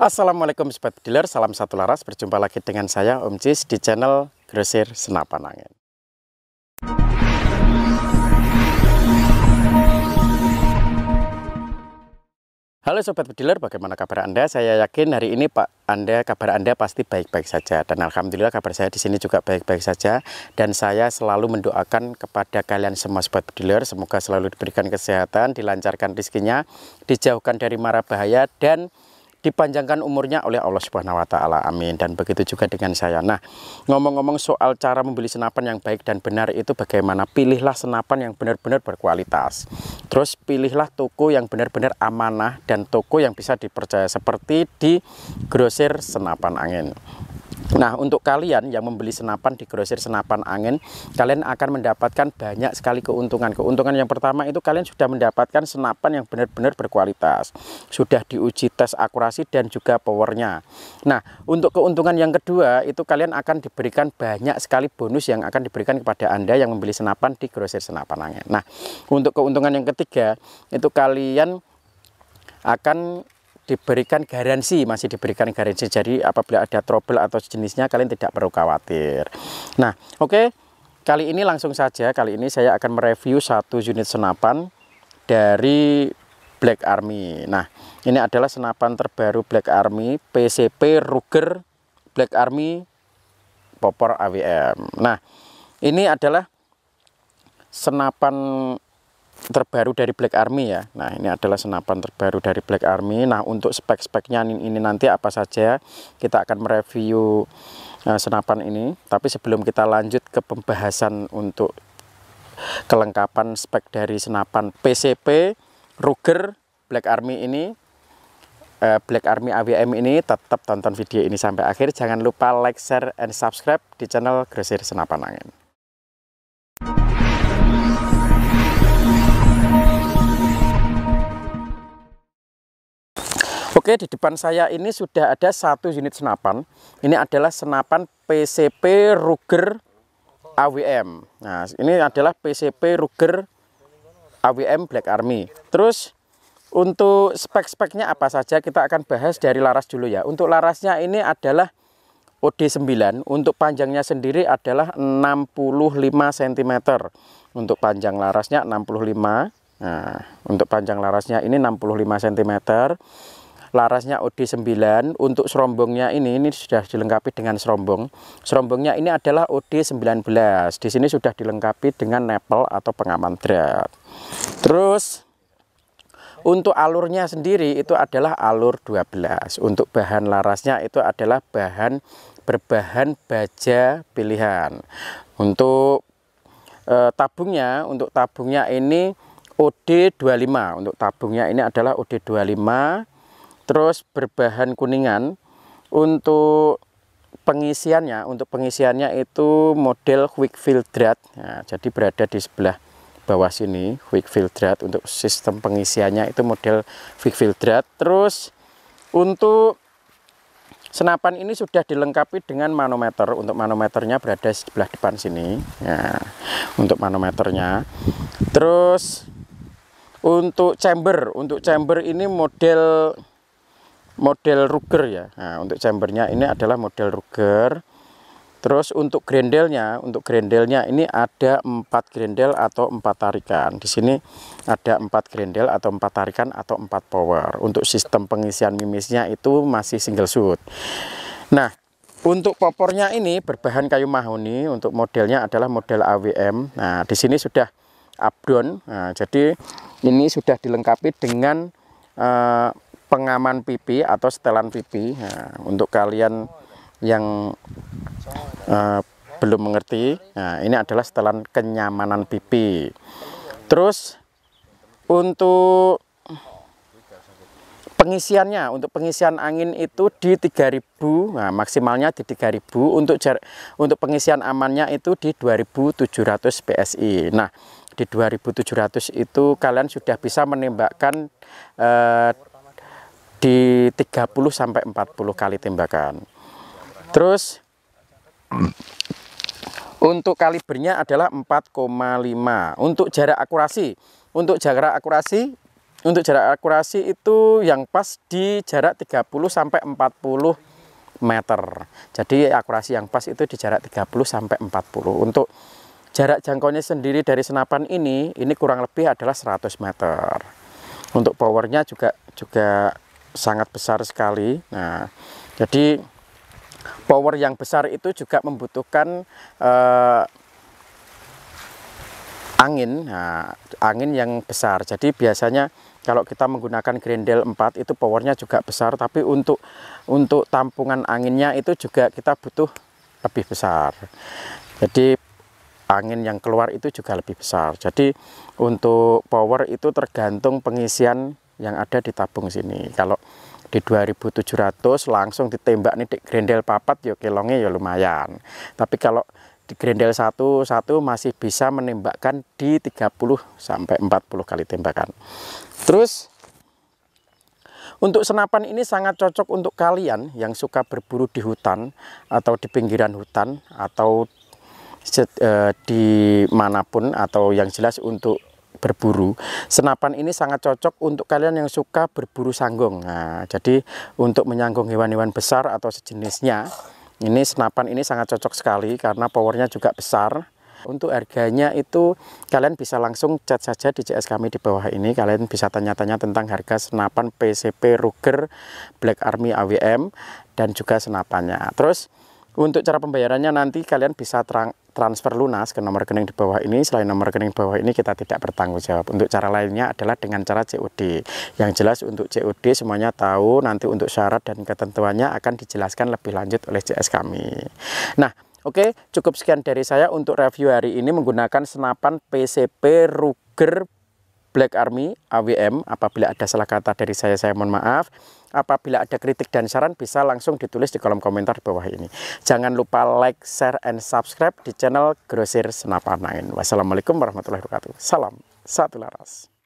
Assalamualaikum Sobat Dealer, salam satu laras, berjumpa lagi dengan saya Om Cis di channel Grosir Senapan Angin. Halo Sobat Dealer, bagaimana kabar Anda? Saya yakin hari ini Pak Anda, kabar Anda pasti baik-baik saja. Dan Alhamdulillah kabar saya di sini juga baik-baik saja. Dan saya selalu mendoakan kepada kalian semua Sobat Dealer, semoga selalu diberikan kesehatan, dilancarkan rezekinya, dijauhkan dari mara bahaya, dan dipanjangkan umurnya oleh Allah Subhanahu wa taala. Amin. Dan begitu juga dengan saya. Nah, ngomong-ngomong soal cara membeli senapan yang baik dan benar itu bagaimana? Pilihlah senapan yang benar-benar berkualitas. Terus pilihlah toko yang benar-benar amanah dan toko yang bisa dipercaya seperti di grosir senapan angin. Nah, untuk kalian yang membeli senapan di grosir senapan angin, kalian akan mendapatkan banyak sekali keuntungan. Keuntungan yang pertama itu kalian sudah mendapatkan senapan yang benar-benar berkualitas. Sudah diuji tes akurasi dan juga powernya. Nah, untuk keuntungan yang kedua itu kalian akan diberikan banyak sekali bonus yang akan diberikan kepada Anda yang membeli senapan di grosir senapan angin. Nah, untuk keuntungan yang ketiga itu kalian akan diberikan garansi, masih diberikan garansi. Jadi apabila ada trouble atau sejenisnya kalian tidak perlu khawatir. Nah, oke. Okay. Kali ini langsung saja, kali ini saya akan mereview satu unit senapan dari Black Army. Nah, ini adalah senapan terbaru Black Army PCP Ruger Black Army Popor AWM. Nah, ini adalah senapan terbaru dari Black Army ya. Nah, ini adalah senapan terbaru dari Black Army. Nah, untuk spek-speknya ini nanti apa saja, kita akan mereview uh, senapan ini. Tapi sebelum kita lanjut ke pembahasan untuk kelengkapan spek dari senapan PCP Ruger Black Army ini eh, Black Army AWM ini tetap tonton video ini sampai akhir jangan lupa like share and subscribe di channel Grosir Senapan Angin Oke, di depan saya ini sudah ada satu unit senapan. Ini adalah senapan PCP Ruger AWM. Nah, ini adalah PCP Ruger AWM Black Army. Terus untuk spek-speknya apa saja kita akan bahas dari laras dulu ya. Untuk larasnya ini adalah OD9 untuk panjangnya sendiri adalah 65 cm untuk panjang larasnya 65 nah untuk panjang larasnya ini 65 cm larasnya OD9 untuk serombongnya ini ini sudah dilengkapi dengan serombong serombongnya ini adalah OD19 di sini sudah dilengkapi dengan nepel atau pengaman drat terus untuk alurnya sendiri itu adalah alur 12 untuk bahan larasnya itu adalah bahan berbahan baja pilihan untuk e, tabungnya untuk tabungnya ini OD25 untuk tabungnya ini adalah OD25 terus berbahan kuningan untuk pengisiannya untuk pengisiannya itu model quick filtrat nah, jadi berada di sebelah bawah sini quick filtrat untuk sistem pengisiannya itu model quick filtrat terus untuk senapan ini sudah dilengkapi dengan manometer untuk manometernya berada di sebelah depan sini ya untuk manometernya terus untuk chamber untuk chamber ini model model Ruger ya. Nah, untuk chambernya ini adalah model Ruger. Terus untuk grendelnya, untuk grendelnya ini ada empat grendel atau empat tarikan. Di sini ada empat grendel atau empat tarikan atau empat power. Untuk sistem pengisian mimisnya itu masih single shoot. Nah, untuk popornya ini berbahan kayu mahoni, untuk modelnya adalah model AWM. Nah, di sini sudah abdon. Nah, jadi ini sudah dilengkapi dengan eh, pengaman pipi atau setelan pipi nah, untuk kalian yang uh, belum mengerti nah, ini adalah setelan kenyamanan pipi terus untuk pengisiannya untuk pengisian angin itu di 3000 nah maksimalnya di 3000 untuk untuk pengisian amannya itu di 2700 PSI nah di 2700 itu kalian sudah bisa menembakkan eh, di 30 sampai 40 kali tembakan. Terus untuk kalibernya adalah 4,5. Untuk jarak akurasi, untuk jarak akurasi untuk jarak akurasi itu yang pas di jarak 30 sampai 40 meter. Jadi akurasi yang pas itu di jarak 30 sampai 40. Untuk jarak jangkauannya sendiri dari senapan ini ini kurang lebih adalah 100 meter. Untuk powernya juga juga sangat besar sekali. Nah, jadi power yang besar itu juga membutuhkan eh, angin, nah, angin yang besar. Jadi biasanya kalau kita menggunakan grendel 4 itu powernya juga besar, tapi untuk untuk tampungan anginnya itu juga kita butuh lebih besar. Jadi angin yang keluar itu juga lebih besar. Jadi untuk power itu tergantung pengisian yang ada di tabung sini kalau di 2700 langsung ditembak nih di grendel papat ya kelongnya ya lumayan tapi kalau di grendel satu satu masih bisa menembakkan di 30 sampai 40 kali tembakan terus untuk senapan ini sangat cocok untuk kalian yang suka berburu di hutan atau di pinggiran hutan atau eh, di manapun atau yang jelas untuk berburu. Senapan ini sangat cocok untuk kalian yang suka berburu sanggung. Nah, jadi untuk menyanggung hewan-hewan besar atau sejenisnya, ini senapan ini sangat cocok sekali karena powernya juga besar. Untuk harganya itu kalian bisa langsung chat saja di CS kami di bawah ini. Kalian bisa tanya-tanya tentang harga senapan PCP Ruger Black Army AWM dan juga senapannya. Terus untuk cara pembayarannya nanti kalian bisa terang transfer lunas ke nomor rekening di bawah ini selain nomor rekening bawah ini kita tidak bertanggung jawab untuk cara lainnya adalah dengan cara COD yang jelas untuk COD semuanya tahu nanti untuk syarat dan ketentuannya akan dijelaskan lebih lanjut oleh CS kami nah Oke, cukup sekian dari saya untuk review hari ini menggunakan senapan PCP Ruger Black Army AWM apabila ada salah kata dari saya saya mohon maaf apabila ada kritik dan saran bisa langsung ditulis di kolom komentar di bawah ini jangan lupa like share and subscribe di channel Grosir Senapan angin wassalamualaikum warahmatullahi wabarakatuh salam satu laras